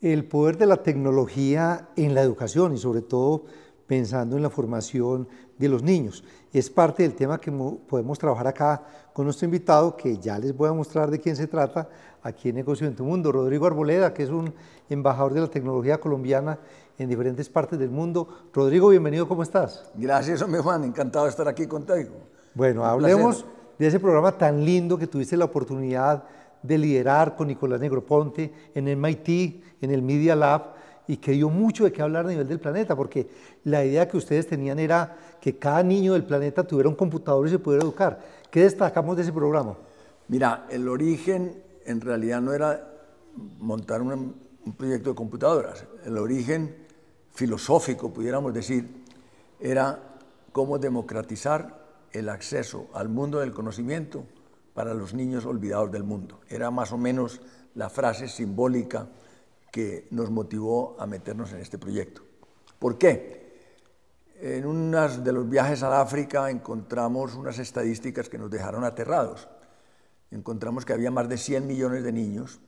el poder de la tecnología en la educación y sobre todo pensando en la formación de los niños. Es parte del tema que podemos trabajar acá con nuestro invitado, que ya les voy a mostrar de quién se trata aquí en Negocio en tu Mundo. Rodrigo Arboleda, que es un embajador de la tecnología colombiana en diferentes partes del mundo. Rodrigo, bienvenido, ¿cómo estás? Gracias, hombre Juan, encantado de estar aquí contigo. Bueno, hablemos de ese programa tan lindo que tuviste la oportunidad de de liderar con Nicolás Negroponte en el MIT, en el Media Lab, y que dio mucho de qué hablar a nivel del planeta, porque la idea que ustedes tenían era que cada niño del planeta tuviera un computador y se pudiera educar. ¿Qué destacamos de ese programa? Mira, el origen en realidad no era montar un proyecto de computadoras. El origen filosófico, pudiéramos decir, era cómo democratizar el acceso al mundo del conocimiento para los niños olvidados del mundo. Era más o menos la frase simbólica que nos motivó a meternos en este proyecto. ¿Por qué? En uno de los viajes al África encontramos unas estadísticas que nos dejaron aterrados. Encontramos que había más de 100 millones de niños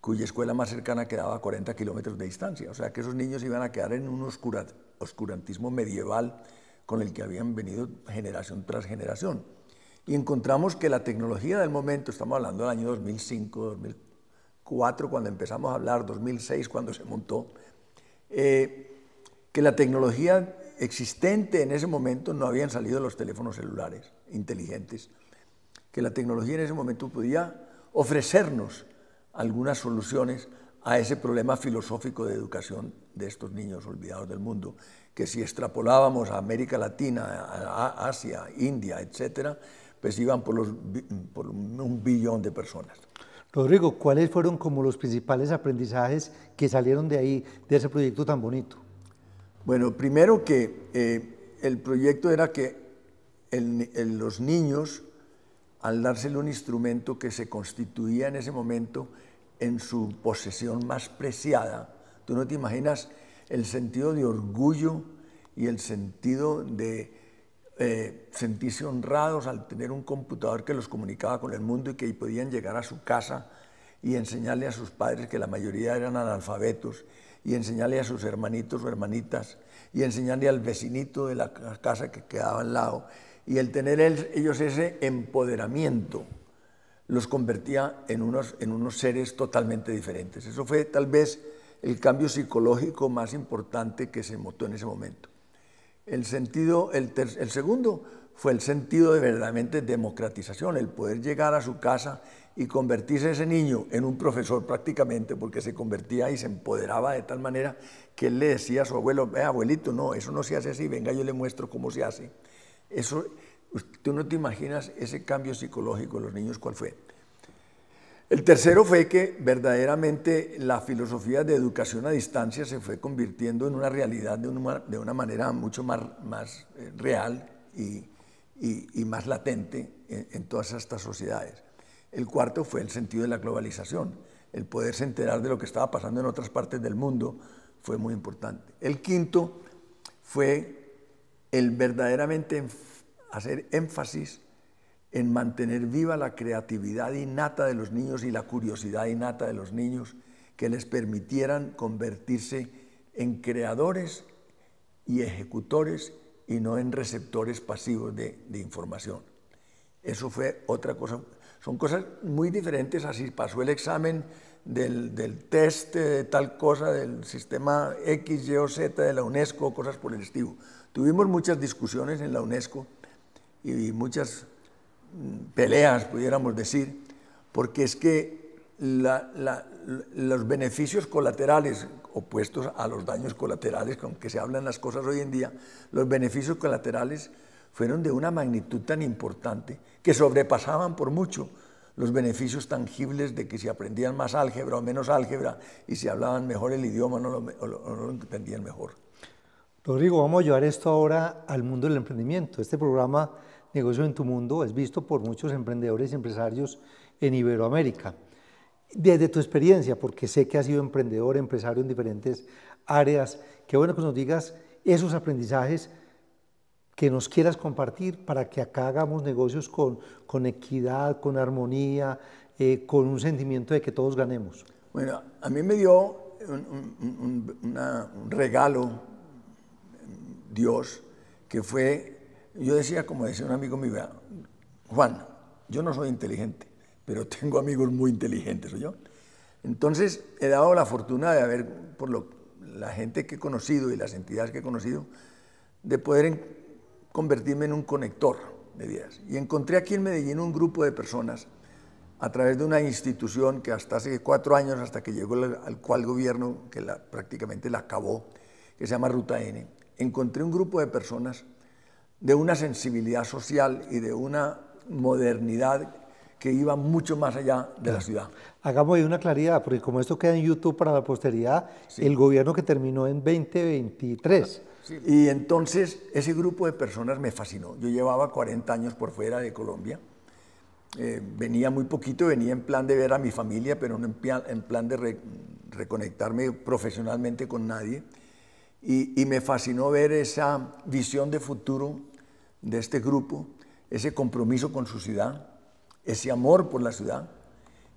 cuya escuela más cercana quedaba a 40 kilómetros de distancia. O sea que esos niños iban a quedar en un oscurantismo medieval con el que habían venido generación tras generación y encontramos que la tecnología del momento, estamos hablando del año 2005, 2004, cuando empezamos a hablar, 2006, cuando se montó, eh, que la tecnología existente en ese momento no habían salido los teléfonos celulares inteligentes, que la tecnología en ese momento podía ofrecernos algunas soluciones a ese problema filosófico de educación de estos niños olvidados del mundo, que si extrapolábamos a América Latina, a Asia, India, etcétera, pues por, los, por un billón de personas. Rodrigo, ¿cuáles fueron como los principales aprendizajes que salieron de ahí, de ese proyecto tan bonito? Bueno, primero que eh, el proyecto era que los niños, al dárselo un instrumento que se constituía en ese momento en su posesión más preciada, tú no te imaginas el sentido de orgullo y el sentido de eh, sentirse honrados al tener un computador que los comunicaba con el mundo y que podían llegar a su casa y enseñarle a sus padres, que la mayoría eran analfabetos, y enseñarle a sus hermanitos o hermanitas, y enseñarle al vecinito de la casa que quedaba al lado. Y el tener ellos ese empoderamiento los convertía en unos, en unos seres totalmente diferentes. Eso fue tal vez el cambio psicológico más importante que se motó en ese momento. El, sentido, el, segundo fue el sentido de verdaderamente democratización, el poder llegar a su casa y convertirse ese niño en un profesor prácticamente, porque se convertía y se empoderaba de tal manera que él le decía a su abuelo, abuelito, no, eso no se hace así, venga, yo le muestro cómo se hace. Eso, tú no te imaginas ese cambio psicológico en los niños cuál fue. El tercero fue que verdaderamente la filosofía de educación a distancia se fue convirtiendo en una realidad de una, manera mucho más, eh, real y, más latente en, en todas estas sociedades. El cuarto fue el sentido de la globalización. El poderse enterar de lo que estaba pasando en otras partes del mundo fue muy importante. El quinto fue el verdaderamente hacer énfasis en mantener viva la creatividad innata de los niños y la curiosidad innata de los niños que les permitieran convertirse en creadores y ejecutores y no en receptores pasivos de, información. Eso fue otra cosa. Son cosas muy diferentes, así pasó el examen del, del test de tal cosa, del sistema X, Y o Z de la UNESCO, cosas por el estilo. Tuvimos muchas discusiones en la UNESCO y muchas peleas, pudiéramos decir, porque es que los beneficios colaterales opuestos a los daños colaterales con que se hablan las cosas hoy en día, los beneficios colaterales fueron de una magnitud tan importante que sobrepasaban por mucho los beneficios tangibles de que si aprendían más álgebra o menos álgebra y si hablaban mejor el idioma o lo entendían mejor. Rodrigo, vamos a llevar esto ahora al mundo del emprendimiento. Este programa Negocio en tu Mundo es visto por muchos emprendedores y empresarios en Iberoamérica. Desde tu experiencia, porque sé que has sido emprendedor, empresario en diferentes áreas, qué bueno que nos digas esos aprendizajes que nos quieras compartir para que acá hagamos negocios con, con equidad, con armonía, eh, con un sentimiento de que todos ganemos. Bueno, a mí me dio un, un regalo Dios, que fue yo decía, como decía un amigo mío, Juan, yo no soy inteligente, pero tengo amigos muy inteligentes, yo? Entonces, he dado la fortuna de haber, por lo, la gente que he conocido y las entidades que he conocido, de poder convertirme en un conector de ideas. Y encontré aquí en Medellín un grupo de personas a través de una institución que hasta hace cuatro años, hasta que llegó al cual gobierno, que prácticamente la acabó, que se llama Ruta N, encontré un grupo de personas de una sensibilidad social y de una modernidad que iba mucho más allá de la ciudad. Hagamos ahí una claridad, porque como esto queda en YouTube para la posteridad, el gobierno que terminó en 2023. Y entonces ese grupo de personas me fascinó. Yo llevaba 40 años por fuera de Colombia. Eh, venía muy poquito, venía en plan de ver a mi familia, pero no en, plan de reconectarme profesionalmente con nadie. Y, me fascinó ver esa visión de futuro de este grupo, ese compromiso con su ciudad, ese amor por la ciudad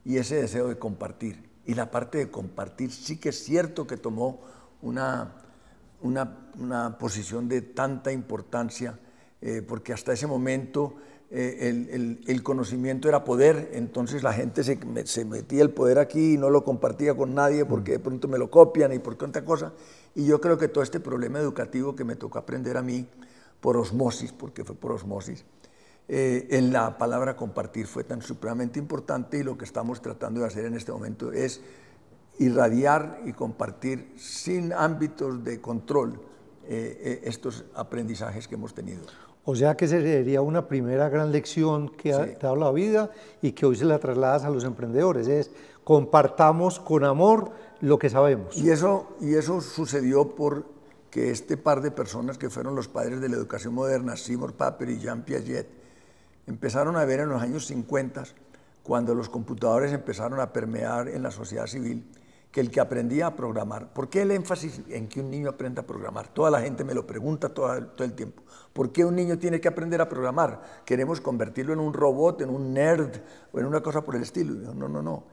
y ese deseo de compartir. Y la parte de compartir sí que es cierto que tomó una, una, posición de tanta importancia, eh, porque hasta ese momento eh, el, conocimiento era poder, entonces la gente se, metía el poder aquí y no lo compartía con nadie porque mm. de pronto me lo copian y por tanta cosa. Y yo creo que todo este problema educativo que me tocó aprender a mí por osmosis, porque fue por osmosis, eh, en la palabra compartir fue tan supremamente importante y lo que estamos tratando de hacer en este momento es irradiar y compartir sin ámbitos de control eh, eh, estos aprendizajes que hemos tenido. O sea que sería una primera gran lección que ha dado la vida y que hoy se la trasladas a los emprendedores, es compartamos con amor lo que sabemos. Y eso, y eso sucedió porque este par de personas que fueron los padres de la educación moderna, Seymour Papert y Jean Piaget, empezaron a ver en los años 50, cuando los computadores empezaron a permear en la sociedad civil, que el que aprendía a programar, ¿por qué el énfasis en que un niño aprenda a programar? Toda la gente me lo pregunta todo, todo el tiempo. ¿Por qué un niño tiene que aprender a programar? Queremos convertirlo en un robot, en un nerd o en una cosa por el estilo. No, no, no.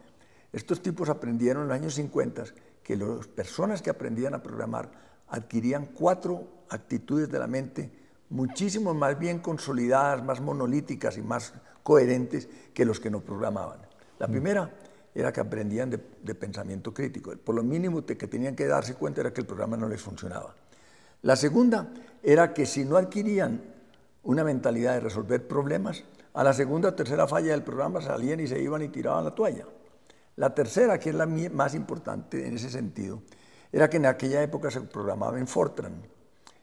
Estos tipos aprendieron en los años 50 que las personas que aprendían a programar adquirían cuatro actitudes de la mente muchísimo más bien consolidadas, más monolíticas y más coherentes que los que no programaban. La mm. primera era que aprendían de, pensamiento crítico. Por lo mínimo que tenían que darse cuenta era que el programa no les funcionaba. La segunda era que si no adquirían una mentalidad de resolver problemas, a la segunda o tercera falla del programa salían y se iban y tiraban la toalla. La tercera, que es la más importante en ese sentido, era que en aquella época se programaba en Fortran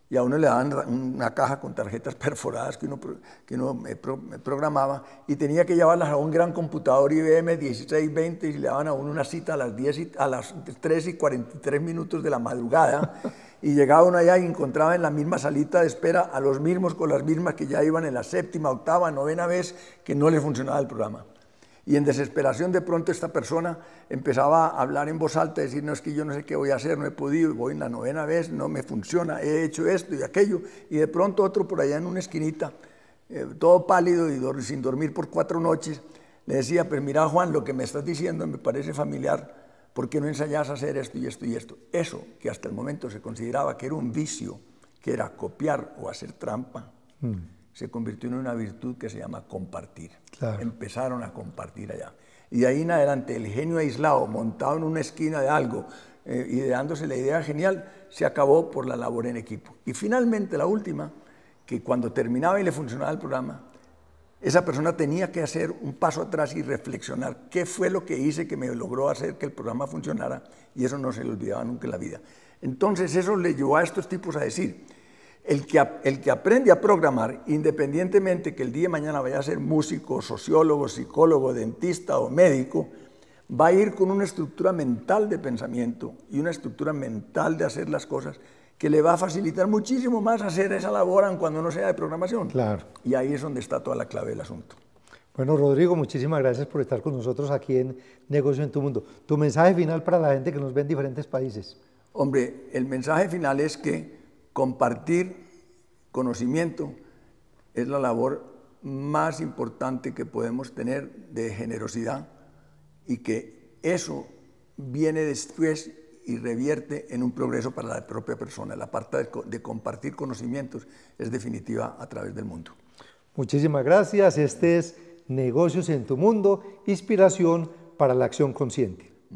y a uno le daban una caja con tarjetas perforadas que uno, que eh, eh, programaba y tenía que llevarlas a un gran computador IBM 1620 y le daban a uno una cita a las, a las 3 y 43 minutos de la madrugada y llegaba uno allá y encontraba en la misma salita de espera a los mismos con las mismas que ya iban en la séptima, octava, novena vez que no le funcionaba el programa. Y en desesperación de pronto esta persona empezaba a hablar en voz alta, decir, no es que yo no sé qué voy a hacer, no he podido, voy en la novena vez, no me funciona, he hecho esto y aquello. Y de pronto otro por allá en una esquinita, eh, todo pálido y sin dormir por cuatro noches, le decía, pues mira Juan, lo que me estás diciendo me parece familiar, ¿por qué no ensayas a hacer esto y esto y esto? Eso que hasta el momento se consideraba que era un vicio, que era copiar o hacer trampa. Mm se convirtió en una virtud que se llama compartir. Empezaron a compartir allá. Y de ahí en adelante, el genio aislado, montado en una esquina de algo eh, ideándose la idea genial, se acabó por la labor en equipo. Y finalmente, la última, que cuando terminaba y le funcionaba el programa, esa persona tenía que hacer un paso atrás y reflexionar qué fue lo que hice que me logró hacer que el programa funcionara, y eso no se le olvidaba nunca en la vida. Entonces, eso le llevó a estos tipos a decir, el que, el que aprende a programar, independientemente que el día de mañana vaya a ser músico, sociólogo, psicólogo, dentista o médico, va a ir con una estructura mental de pensamiento y una estructura mental de hacer las cosas que le va a facilitar muchísimo más hacer esa labor cuando no sea de programación. Claro. Y ahí es donde está toda la clave del asunto. Bueno, Rodrigo, muchísimas gracias por estar con nosotros aquí en Negocio en tu Mundo. Tu mensaje final para la gente que nos ve en diferentes países. Hombre, el mensaje final es que compartir conocimiento es la labor más importante que podemos tener de generosidad y que eso viene después y revierte en un progreso para la propia persona. La parte de, compartir conocimientos es definitiva a través del mundo. Muchísimas gracias. Este es Negocios en tu Mundo, inspiración para la acción consciente.